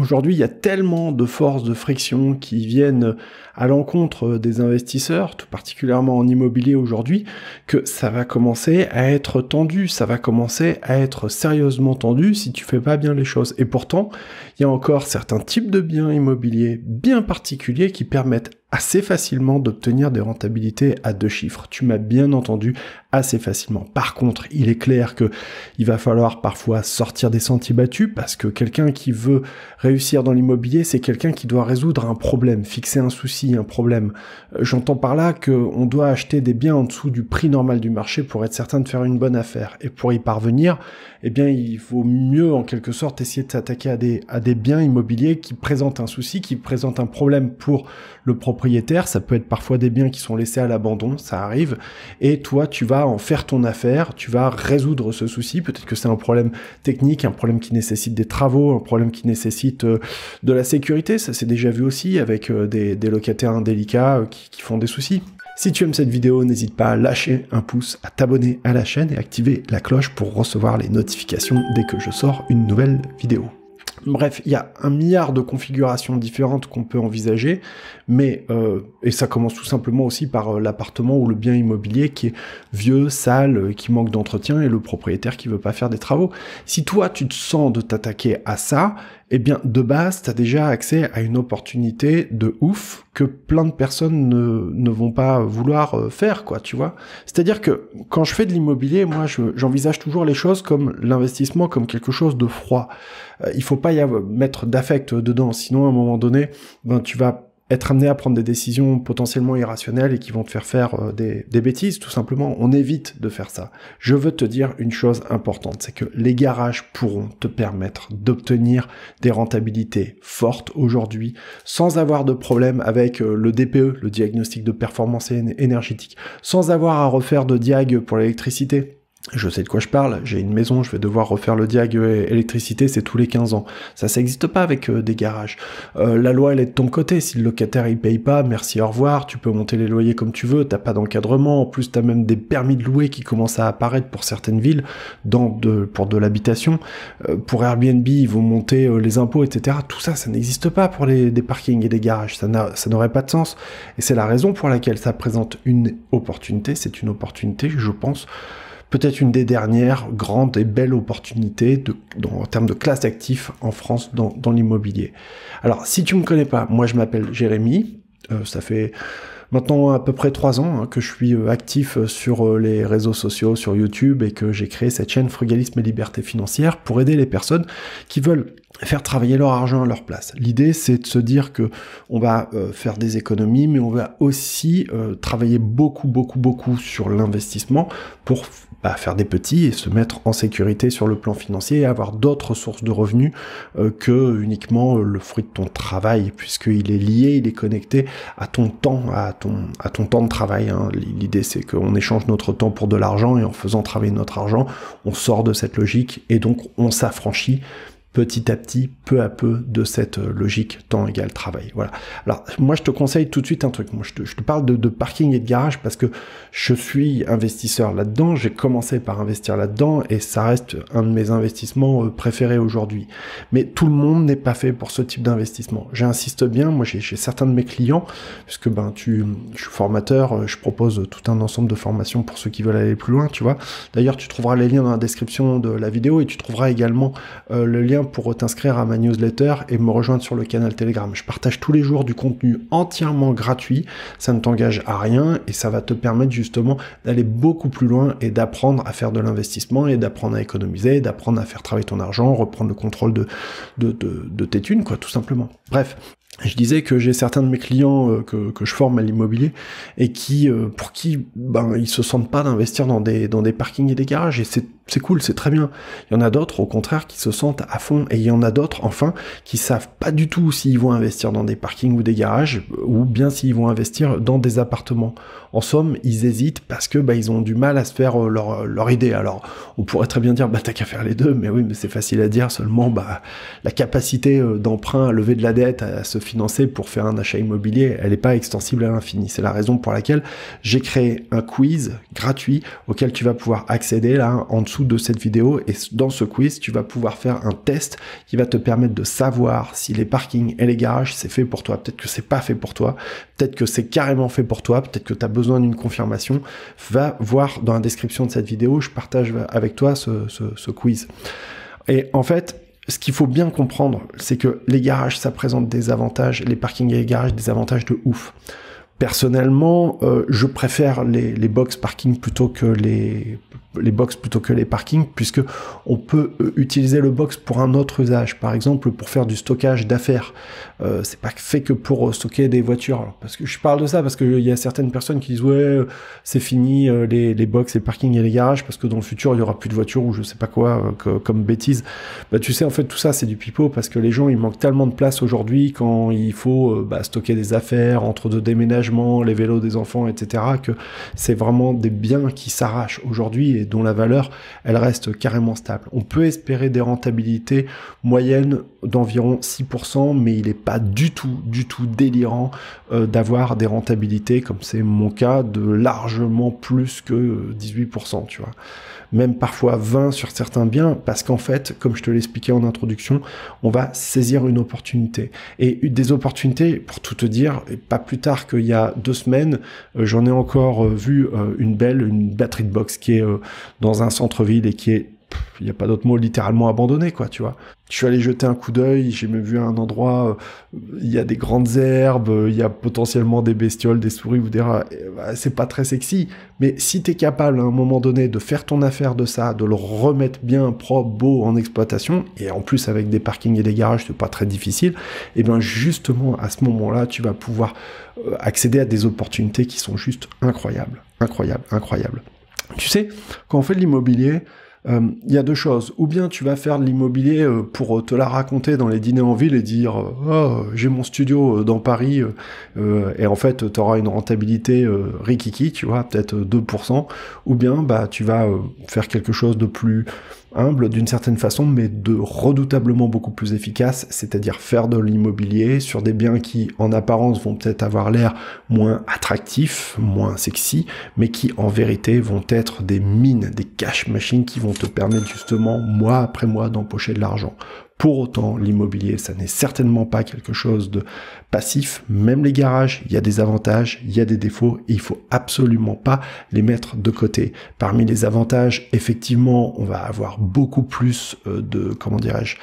Aujourd'hui, il y a tellement de forces de friction qui viennent à l'encontre des investisseurs, tout particulièrement en immobilier aujourd'hui, que ça va commencer à être tendu, ça va commencer à être sérieusement tendu si tu fais pas bien les choses. Et pourtant, il y a encore certains types de biens immobiliers bien particuliers qui permettent assez facilement d'obtenir des rentabilités à deux chiffres. Tu m'as bien entendu, assez facilement. Par contre, il est clair que il va falloir parfois sortir des sentiers battus parce que quelqu'un qui veut réussir dans l'immobilier, c'est quelqu'un qui doit résoudre un problème, fixer un souci, un problème. Euh, j'entends par là que on doit acheter des biens en dessous du prix normal du marché pour être certain de faire une bonne affaire. Et pour y parvenir, eh bien, il vaut mieux en quelque sorte essayer de s'attaquer à des, à des biens immobiliers qui présentent un souci, qui présentent un problème pour le propre ça peut être parfois des biens qui sont laissés à l'abandon, ça arrive, et toi tu vas en faire ton affaire, tu vas résoudre ce souci, peut-être que c'est un problème technique, un problème qui nécessite des travaux, un problème qui nécessite euh, de la sécurité, ça s'est déjà vu aussi avec euh, des, locataires indélicats euh, qui, qui font des soucis. Si tu aimes cette vidéo, n'hésite pas à lâcher un pouce, à t'abonner à la chaîne et activer la cloche pour recevoir les notifications dès que je sors une nouvelle vidéo. Bref, il y a un milliard de configurations différentes qu'on peut envisager, mais euh, et ça commence tout simplement aussi par euh, l'appartement ou le bien immobilier qui est vieux, sale, euh, qui manque d'entretien et le propriétaire qui veut pas faire des travaux. Si toi tu te sens de t'attaquer à ça, eh bien, de base, tu as déjà accès à une opportunité de ouf que plein de personnes ne, vont pas vouloir euh, faire, quoi, tu vois. C'est-à-dire que quand je fais de l'immobilier, moi, j'envisage toujours les choses comme l'investissement, comme quelque chose de froid. Euh, il faut pas y mettre d'affect dedans, sinon à un moment donné, ben, tu vas être amené à prendre des décisions potentiellement irrationnelles et qui vont te faire faire euh, des, bêtises, tout simplement. On évite de faire ça. Je veux te dire une chose importante, c'est que les garages pourront te permettre d'obtenir des rentabilités fortes aujourd'hui sans avoir de problème avec euh, le DPE, le diagnostic de performance énergétique, sans avoir à refaire de diag pour l'électricité je sais de quoi je parle, j'ai une maison, je vais devoir refaire le diag euh, électricité, c'est tous les 15 ans. Ça, ça n'existe pas avec euh, des garages. Euh, la loi, elle est de ton côté, si le locataire il paye pas, merci, au revoir, tu peux monter les loyers comme tu veux, t'as pas d'encadrement, en plus t'as même des permis de louer qui commencent à apparaître pour certaines villes, dans de, pour de l'habitation. Euh, pour Airbnb, ils vont monter les impôts, etc. Tout ça, ça n'existe pas pour les, des parkings et des garages, ça n'aurait pas de sens. Et c'est la raison pour laquelle ça présente une opportunité, c'est une opportunité, je pense, peut-être une des dernières grandes et belles opportunités de, en termes de classe d'actifs en France dans, l'immobilier. Alors, si tu me connais pas, moi je m'appelle Jérémy, euh, ça fait maintenant à peu près trois ans hein, que je suis euh, actif euh, sur les réseaux sociaux, sur YouTube et que j'ai créé cette chaîne Frugalisme et Liberté Financière pour aider les personnes qui veulent faire travailler leur argent à leur place. L'idée, c'est de se dire que on va euh, faire des économies, mais on va aussi euh, travailler beaucoup, beaucoup, beaucoup sur l'investissement pour bah, faire des petits et se mettre en sécurité sur le plan financier et avoir d'autres sources de revenus euh, que uniquement le fruit de ton travail, puisqu'il est lié, il est connecté à ton temps, à ton, à ton temps de travail. Hein. L'idée, c'est qu'on échange notre temps pour de l'argent et en faisant travailler notre argent, on sort de cette logique et donc on s'affranchit petit à petit, peu à peu, de cette euh, logique temps égal travail. Voilà. Alors, moi, je te conseille tout de suite un truc. Moi, je te, parle de, parking et de garage parce que je suis investisseur là-dedans. J'ai commencé par investir là-dedans et ça reste un de mes investissements euh, préférés aujourd'hui. Mais tout le monde n'est pas fait pour ce type d'investissement. J'insiste bien. Moi, j'ai certains de mes clients, puisque ben, tu, je suis formateur, euh, je propose tout un ensemble de formations pour ceux qui veulent aller plus loin, tu vois. D'ailleurs, tu trouveras les liens dans la description de la vidéo et tu trouveras également le lien pour t'inscrire à ma newsletter et me rejoindre sur le canal Telegram. Je partage tous les jours du contenu entièrement gratuit, ça ne t'engage à rien et ça va te permettre justement d'aller beaucoup plus loin et d'apprendre à faire de l'investissement et d'apprendre à économiser, d'apprendre à faire travailler ton argent, reprendre le contrôle de, de, tes thunes, quoi, tout simplement. Bref, je disais que j'ai certains de mes clients euh, que, que je forme à l'immobilier et qui, euh, pour qui, ben, ils se sentent pas d'investir dans des, dans des parkings et des garages et c'est c'est cool, c'est très bien. Il y en a d'autres, au contraire, qui se sentent à fond. Et il y en a d'autres, enfin, qui savent pas du tout s'ils vont investir dans des parkings ou des garages, ou bien s'ils vont investir dans des appartements. En somme, ils hésitent parce que bah, ils ont du mal à se faire euh, euh, leur, idée. Alors, on pourrait très bien dire, bah t'as qu'à faire les deux, mais oui, mais c'est facile à dire. Seulement, bah la capacité euh, d'emprunt à lever de la dette, à se financer pour faire un achat immobilier, elle n'est pas extensible à l'infini. C'est la raison pour laquelle j'ai créé un quiz gratuit auquel tu vas pouvoir accéder là en dessous de cette vidéo et dans ce quiz, tu vas pouvoir faire un test qui va te permettre de savoir si les parkings et les garages, c'est fait pour toi. Peut-être que c'est pas fait pour toi. Peut-être que c'est carrément fait pour toi. Peut-être que tu as besoin d'une confirmation. Va voir dans la description de cette vidéo. Je partage avec toi ce, quiz. Et en fait, ce qu'il faut bien comprendre, c'est que les garages, ça présente des avantages, les parkings et les garages, des avantages de ouf. Personnellement, euh, je préfère les, les box parking plutôt que les, les box plutôt que les parkings, puisque on peut euh, utiliser le box pour un autre usage, par exemple pour faire du stockage d'affaires. Euh, c'est pas fait que pour euh, stocker des voitures. parce que je parle de ça parce qu'il y a certaines personnes qui disent ouais c'est fini les, les box, les parkings et les garages parce que dans le futur il y aura plus de voitures ou je sais pas quoi comme bêtises. Bah tu sais en fait tout ça c'est du pipeau parce que les gens ils manquent tellement de place aujourd'hui quand il faut bah, stocker des affaires entre deux déménagements, les vélos des enfants, etc. que c'est vraiment des biens qui s'arrachent aujourd'hui dont la valeur, elle reste carrément stable. On peut espérer des rentabilités moyennes d'environ 6%, mais il n'est pas du tout, du tout délirant euh, d'avoir des rentabilités, comme c'est mon cas, de largement plus que 18%, tu vois même parfois 20 sur certains biens, parce qu'en fait, comme je te l'expliquais en introduction, on va saisir une opportunité. Et des opportunités, pour tout te dire, pas plus tard qu'il y a deux semaines, euh, j'en ai encore euh, vu euh, une belle, une batterie de box qui est dans un centre-ville et qui est il n'y a pas d'autre mot, littéralement abandonné, quoi, tu vois. Je suis allé jeter un coup d'œil, j'ai même vu un endroit, euh, il y a des grandes herbes, il y a potentiellement des bestioles, des souris ou des rats. c'est pas très sexy, mais si tu es capable à un moment donné de faire ton affaire de ça, de le remettre bien propre, beau en exploitation, et en plus avec des parkings et des garages, c'est pas très difficile, et eh bien justement à ce moment-là, tu vas pouvoir euh, accéder à des opportunités qui sont juste incroyables, incroyables, incroyables. Tu sais, quand on fait de l'immobilier, euh, il y a deux choses. Ou bien tu vas faire de l'immobilier euh, pour euh, te la raconter dans les dîners en ville et dire oh, j'ai mon studio dans Paris et en fait tu auras une rentabilité rikiki, tu vois, peut-être 2%. Ou bien bah tu vas faire quelque chose de plus humble d'une certaine façon, mais de redoutablement beaucoup plus efficace, c'est-à-dire faire de l'immobilier sur des biens qui, en apparence, vont peut-être avoir l'air moins attractifs, moins sexy, mais qui, en vérité, vont être des mines, des cash machines qui vont te permettre justement, mois après mois, d'empocher de l'argent. Pour autant, l'immobilier, ça n'est certainement pas quelque chose de passif. Même les garages, il y a des avantages, il y a des défauts, et il faut absolument pas les mettre de côté. Parmi les avantages, effectivement, on va avoir beaucoup plus euh, de, comment dirais-je,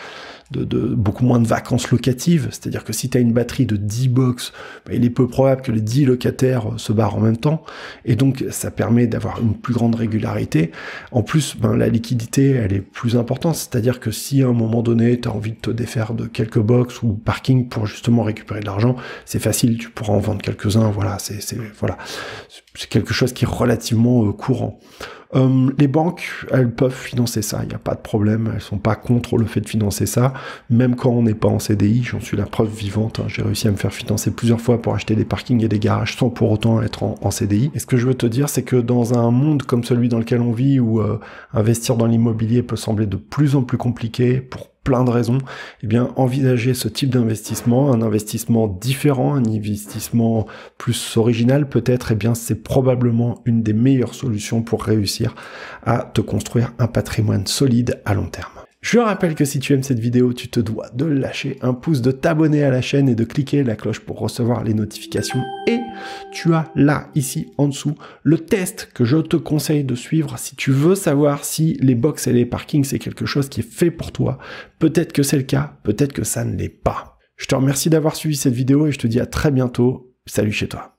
de, beaucoup moins de vacances locatives. C'est-à-dire que si tu as une batterie de 10 box, bah, il est peu probable que les 10 locataires euh, se barrent en même temps. Et donc, ça permet d'avoir une plus grande régularité. En plus, ben, la liquidité, elle est plus importante. C'est-à-dire que si à un moment donné, tu as envie de te défaire de quelques box ou parking pour justement récupérer de l'argent, c'est facile, tu pourras en vendre quelques-uns. Voilà, c'est voilà, quelque chose qui est relativement euh, courant. Euh, les banques, elles peuvent financer ça, il n'y a pas de problème, elles sont pas contre le fait de financer ça, même quand on n'est pas en CDI, j'en suis la preuve vivante, hein, j'ai réussi à me faire financer plusieurs fois pour acheter des parkings et des garages sans pour autant être en, CDI. Et ce que je veux te dire, c'est que dans un monde comme celui dans lequel on vit, où euh, investir dans l'immobilier peut sembler de plus en plus compliqué pour plein de raisons, eh bien envisager ce type d'investissement, un investissement différent, un investissement plus original peut-être, eh bien c'est probablement une des meilleures solutions pour réussir à te construire un patrimoine solide à long terme. Je rappelle que si tu aimes cette vidéo, tu te dois de lâcher un pouce, de t'abonner à la chaîne et de cliquer la cloche pour recevoir les notifications. Et tu as là, ici en dessous, le test que je te conseille de suivre si tu veux savoir si les box et les parkings, c'est quelque chose qui est fait pour toi. Peut-être que c'est le cas, peut-être que ça ne l'est pas. Je te remercie d'avoir suivi cette vidéo et je te dis à très bientôt. Salut chez toi.